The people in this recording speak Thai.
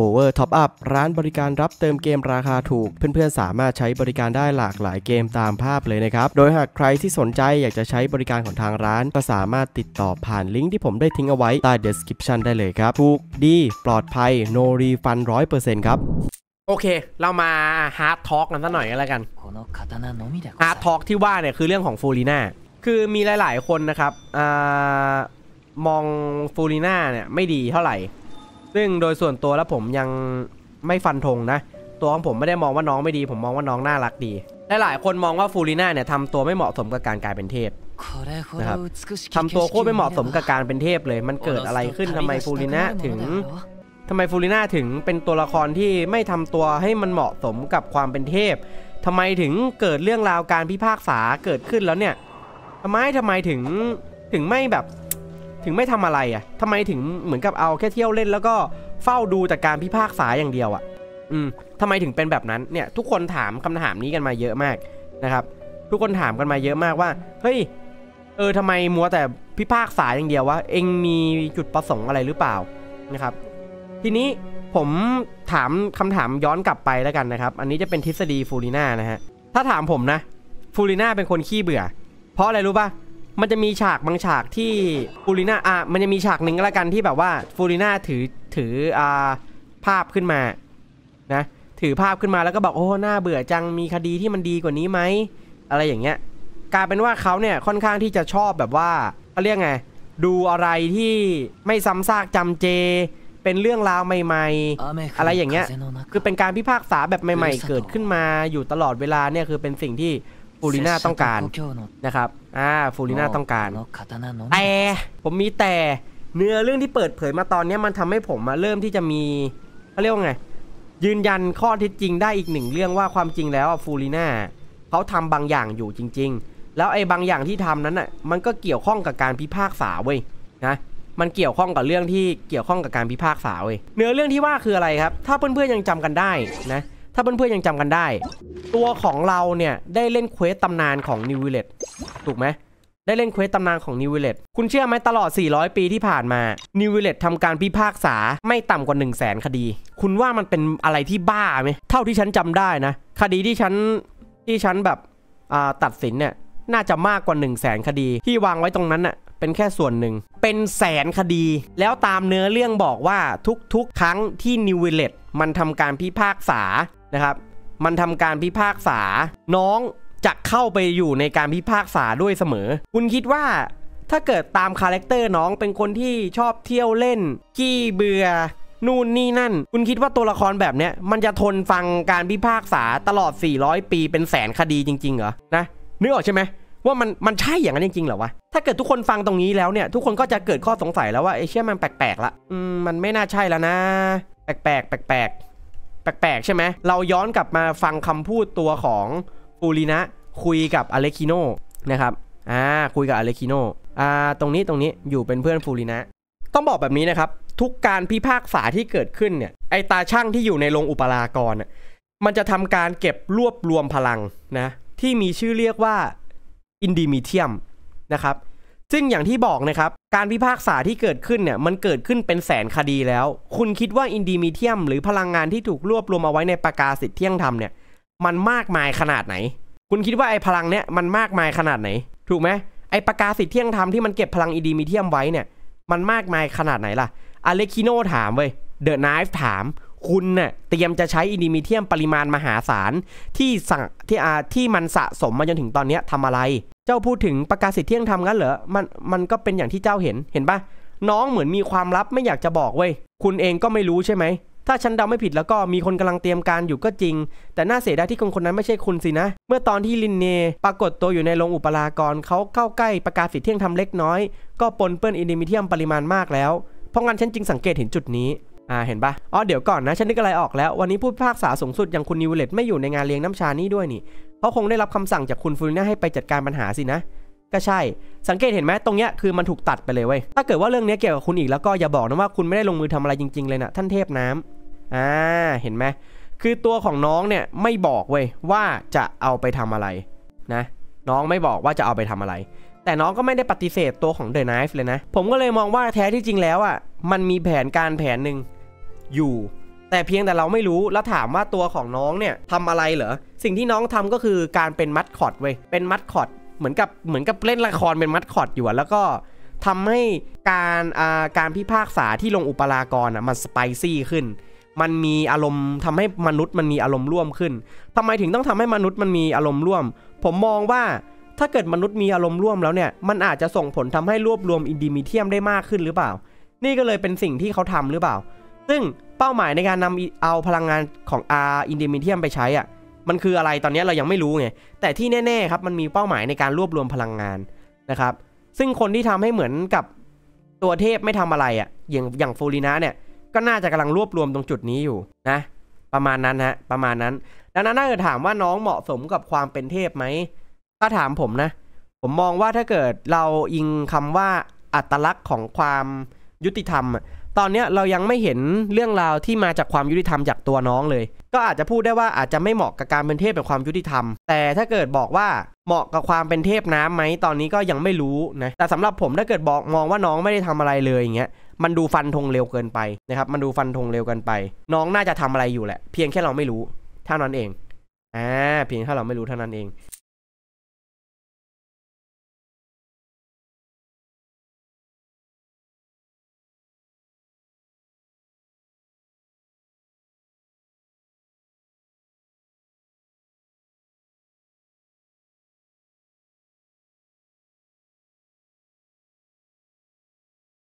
Over Top Up ร้านบริการรับเติมเกมราคาถูก เพื่อนๆ สามารถใช้บริการได้หลากหลายเกมตามภาพเลยนะครับ โดยหากใครที่สนใจอยากจะใช้บริการของทางร้านก็สามารถติดต่อผ่านลิงก์ที่ผมได้ทิ้งเอาไว้ ใต้ description ได้เลยครับถูกดีปลอดภัย no refund นต์ครับ โอเค เรามาฮาร์ดทอล์กกันสักหน่อยกันแล้วกันฮาร์ดทอล์กที่ว่าเนี่ยคือเรื่องของฟูลีน่าคือมีหลาย ๆคนนะครับมองฟูลีน่าเนี่ยไม่ดีเท่าไหร่ซึ่งโดยส่วนตัวแล้วผมยังไม่ฟันธงนะ ตัวของผมไม่ได้มองว่าน้องไม่ดี ผมมองว่าน้องน่ารักดีหลายคนมองว่าฟูริน่าเนี่ยทำตัวไม่เหมาะสมกับการกลายเป็นเทพนะครับทำตัวโคตรไม่เหมาะสมกับการเป็นเทพเลยมันเกิดอะไรขึ้นทำไมฟูริน่าถึงทำไมฟูริน่าถึงเป็นตัวละครที่ไม่ทำตัวให้มันเหมาะสมกับความเป็นเทพ ทำไมถึงเกิดเรื่องราวการพิพากษาเกิดขึ้นแล้วเนี่ยทำไมทำไมถึงถึงไม่แบบถึงไม่ทำอะไรอะ่ะทำไมถึงเหมือนกับเอาแค่เที่ยวเล่นแล้วก็เฝ้าดูแต่การพิพากษาอย่างเดียวอะ่ะ อืมทำไมถึงเป็นแบบนั้นเนี่ยทุกคนถามคำถามนี้กันมาเยอะมากนะครับ ทุกคนถามกันมาเยอะมากว่าเฮ้ยเออทำไมมัวแต่พิพากษาอย่างเดียววะเองมีจุดประสงค์อะไรหรือเปล่านะครับ ทีนี้ผมถามคำถามย้อนกลับไปแล้วกันนะครับอันนี้จะเป็นทฤษฎีฟูริน่านะฮะถ้าถามผมนะฟูริน่าเป็นคนขี้เบื่อ เพราะอะไรรู้ป่ะมันจะมีฉากบางฉากที่ฟูริน่าอ่ะมันจะมีฉากหนึ่งละกันที่แบบว่าฟูริน่าถือถืออ่าภาพขึ้นมานะถือภาพขึ้นมาแล้วก็บอกโอ้หน้าเบื่อจัง มีคดีที่มันดีกว่านี้ไหมอะไรอย่างเงี้ยกลายเป็นว่าเขาเนี่ยค่อนข้างที่จะชอบแบบว่าเขาเรียกไงดูอะไรที่ไม่ซ้ำซากจำเจ เป็นเรื่องราวใหม่ ๆ อะไรอย่างเงี้ยคือเป็นการพิพากษาแบบใหม่ๆ เกิดขึ้นมาอยู่ตลอดเวลาเนี่ยคือเป็นสิ่งที่ปูริน่าต้องการนะครับอ่าฟูริน่าต้องการแต่ผมมีแต่ เนื้อเรื่องที่เปิดเผยมาตอนนี้มันทำให้ผมมาเริ่มที่จะมีเขาเรียกว่าไง ยืนยันข้อเท็จจริงได้อีกหนึ่งเรื่องว่าความจริงแล้วฟูริน่าเขาทำบางอย่างอยู่จริง ๆ แล้วไอ้บางอย่างที่ทำนั้นอ่ะมันก็เกี่ยวข้องกับการพิพากษาเว้ยนะ มันเกี่ยวข้องกับเรื่องที่เกี่ยวข้องกับการพิพากษาเว้ย เนื้อเรื่องที่ว่าคืออะไรครับ ถ้าเพื่อนๆยังจำกันได้นะถ้าเพื่อนๆ ยังจำกันได้ ตัวของเราเนี่ย ได้เล่นเควสตำนานของนิวเวเลตถูกไหม ได้เล่นเควสตำนานของนิวเวเลตคุณเชื่อไหมตลอด 400 ปีที่ผ่านมานิวเวเลตทำการพิพากษาไม่ต่ำกว่า 1 0 0 0 0แคดี คุณว่ามันเป็นอะไรที่บ้าไหม เท่าที่ฉันจำได้นะ คดีที่ฉันที่ฉันแบบตัดสินเนี่ย น่าจะมากกว่า 1 0 0 0 0แคดี ที่วางไว้ตรงนั้นน่ะเป็นแค่ส่วนหนึ่ง เป็นแสนคดี แล้วตามเนื้อเรื่องบอกว่าทุกๆครั้งที่นิวเวเลตมันทำการพิพากษานะครับ มันทำการพิพากษา น้องจะเข้าไปอยู่ในการพิพากษาด้วยเสมอ คุณคิดว่าถ้าเกิดตามคาแรคเตอร์น้องเป็นคนที่ชอบเที่ยวเล่น กี้เบื่อ นู่นนี่นั่น คุณคิดว่าตัวละครแบบเนี้ยมันจะทนฟังการพิพากษาตลอด 400 ปีเป็นแสนคดีจริงๆเหรอ นะนึกออกใช่ไหม ว่ามันมันใช่อย่างนั้นจริงๆเหรอวะ ถ้าเกิดทุกคนฟังตรงนี้แล้วเนี่ย ทุกคนก็จะเกิดข้อสงสัยแล้วว่าไอ้เชี่ยมันแปลกๆละ อืม มันไม่น่าใช่แล้วนะ แปลกๆ แปลกๆแปลกๆใช่ไหมเราย้อนกลับมาฟังคำพูดตัวของปูรินะคุยกับอเลคิโนนะครับอ่าคุยกับอเลคิโนอ่าตรงนี้ตรงนี้อยู่เป็นเพื่อนปูรินะต้องบอกแบบนี้นะครับ ทุกการพิพากษาที่เกิดขึ้นเนี่ยไอตาช่างที่อยู่ในโรงอุปรากรมันจะทำการเก็บรวบรวมพลังนะ ที่มีชื่อเรียกว่าอินดิมิเทียมนะครับซึ่งอย่างที่บอกนะครับการพิพากษาที่เกิดขึ้นเนี่ยมันเกิดขึ้นเป็นแสนคดีแล้ว คุณคิดว่าอินดีมีเทียม หรือพลังงานที่ถูกรวบรวมเอาไว้ในประกาสิทธิเที่ยงธรรมเนี่ยมันมากมายขนาดไหน คุณคิดว่าไอ้พลังเนี่ยมันมากมายขนาดไหน ถูกไหมไอ้ประกาสิทธิเที่ยงธรรม ที่มันเก็บพลังอินดีมีเทียมไว้เนี่ยมันมากมายขนาดไหนล่ะอเล็กซิโนถามเว้ยเดอะไนฟ์ถามคุณเนะ่ยเตรียมจะใช้อินดีมีเทียมปริมาณมหาศาลที่สั่งที่อาที่มันสะสมมาจนถึงตอนนี้ทำอะไรเจ้าพูดถึงประกาศสิทธิเที่ยงธรรมงั้นเหรอ มัน มันก็เป็นอย่างที่เจ้าเห็น เห็นปะน้องเหมือนมีความลับไม่อยากจะบอกเว้ย คุณเองก็ไม่รู้ใช่ไหม ถ้าฉันเดาไม่ผิดแล้วก็มีคนกำลังเตรียมการอยู่ก็จริง แต่น่าเสียดายที่คนคนนั้นไม่ใช่คุณสินะ เมื่อตอนที่ลินเนปรากฏตัวอยู่ในโรงอุปรากร เขาเข้าใกล้ประกาศสิทธิเที่ยงธรรมเล็กน้อย ก็ปนเปื้อนอินดิมิเทียมปริมาณมากแล้ว เพราะงั้นฉันจึงสังเกตเห็นจุดนี้อ่า เห็นปะอ๋อเดี๋ยวก่อนนะ ฉันนึกอะไรออกแล้ว วันนี้ผู้พิพากษาสูงสุดอย่างคุณนิวเลตไม่อยู่ในงานเลี้ยงน้ำชานี่ด้วยนี่เขาคงได้รับคำสั่งจากคุณฟูริน่า ให้ไปจัดการปัญหาสินะ ก็ใช่ สังเกตเห็นไหมตรงเนี้ยคือมันถูกตัดไปเลยเว้ยถ้าเกิดว่าเรื่องนี้เกี่ยวกับคุณอีกแล้วก็อย่าบอกนะว่าคุณไม่ได้ลงมือทำอะไรจริงๆเลยนะท่านเทพน้ำอ่าเห็นไหมคือตัวของน้องเนี่ยไม่บอกเว้ยว่าจะเอาไปทำอะไรนะน้องไม่บอกว่าจะเอาไปทำอะไรแต่น้องก็ไม่ได้ปฏิเสธตัวของเดอะไนฟ์เลยนะ ผมก็เลยมองว่าแท้ที่จริงแล้วอ่ะมันมีแผนการแผนหนึ่งอยู่ แต่เพียงแต่เราไม่รู้แล้วถามว่าตัวของน้องเนี่ยทำอะไรเหรอสิ่งที่น้องทำก็คือการเป็นมัดคอดเว้ยเป็นมัดคอดเหมือนกับเหมือนกับเล่นละครเป็นมัดคอดอยู่ แล้วก็ทำให้การการพิพากษาที่ลงอุปรากรอ่ะมันสไปซี่ขึ้น มันมีอารมณ์ทำให้มนุษย์มันมีอารมณ์ร่วมขึ้น ทำไมถึงต้องทำให้มนุษย์มันมีอารมณ์ร่วม ผมมองว่าถ้าเกิดมนุษย์มีอารมณ์ร่วมแล้วเนี่ยมันอาจจะส่งผลทำให้รวบรวมอินดิมิเทียมได้มากขึ้นหรือเปล่า นี่ก็เลยเป็นสิ่งที่เขาทำหรือเปล่าซึ่งเป้าหมายในการนำเอาพลังงานของ R อินดดมิเทียมไปใช้อ่ะมันคืออะไรตอนนี้เรายังไม่รู้ไง แต่ที่แน่ๆครับมันมีเป้าหมายในการรวบรวมพลังงานนะครับ ซึ่งคนที่ทำให้เหมือนกับตัวเทพไม่ทำอะไรอ่ะอย่างอย่างฟูรินะเนี่ยก็น่าจะกำลังรวบรวมตรงจุดนี้อยู่นะประมาณนั้นฮะประมาณนั้น ดังนั้นถ้าิดถามว่าน้องเหมาะสมกับความเป็นเทพไหมถ้าถามผมนะ ผมมองว่าถ้าเกิดเราอิงคำว่าอัตลักษณ์ของความยุติธรรมตอนนี้เรายังไม่เห็นเรื่องราวที่มาจากความยุติธรรมจากตัวน้องเลย ก็อาจจะพูดได้ว่าอาจจะไม่เหมาะกับการเป็นเทพแบบความยุติธรรม แต่ถ้าเกิดบอกว่าเหมาะกับความเป็นเทพน้ำไหมตอนนี้ก็ยังไม่รู้นะ แต่สำหรับผมถ้าเกิดบอกมองว่าน้องไม่ได้ทำอะไรเลยอย่างเงี้ย มันดูฟันธงเร็วเกินไปนะครับ มันดูฟันธงเร็วเกินไป น้องน่าจะทำอะไรอยู่แหละ เพียงแค่เราไม่รู้เท่านั้นเอง อ่า เพียงแค่เราไม่รู้เท่านั้นเอง